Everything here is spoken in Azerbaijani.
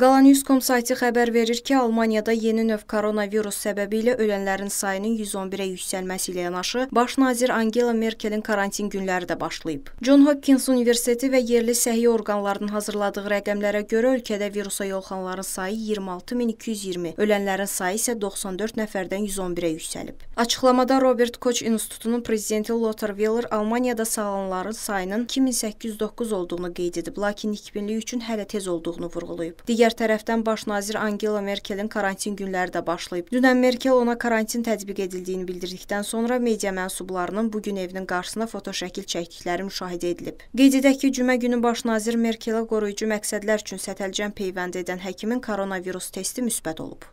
Qalanews.com saytı xəbər verir ki, Almaniyada yeni növ koronavirus səbəbilə ölənlərin sayının 111-ə yüksəlməsi ilə yanaşı, baş nazir Angela Merkelin karantin günləri də başlayıb. John Hopkins Universiteti və yerli səhiyyə orqanlarının hazırladığı rəqəmlərə görə ölkədə virusa yolxanların sayı 26220, ölənlərin sayı isə 94 nəfərdən 111-ə yüksəlib. Açıqlamada Robert Koç İnstitutunun prezidenti Lothar Wieler Almaniyada sağalanların sayının 2809 olduğunu qeyd edib, lakin 2000-lik üçün hələ tez olduğunu vurğulayıb. Digər Digər tərəfdən baş nazir Angela Merkelin karantin günləri də başlayıb. Dünən Merkel ona karantin tətbiq edildiyini bildirdikdən sonra media mənsublarının bu gün evinin qarşısına fotoşəkil çəkdikləri müşahidə edilib. Qeyd edək ki, cümə günü baş nazir Merkelə qoruyucu məqsədlər üçün sətəlcəm peyvənd edən həkimin koronavirus testi müsbət olub.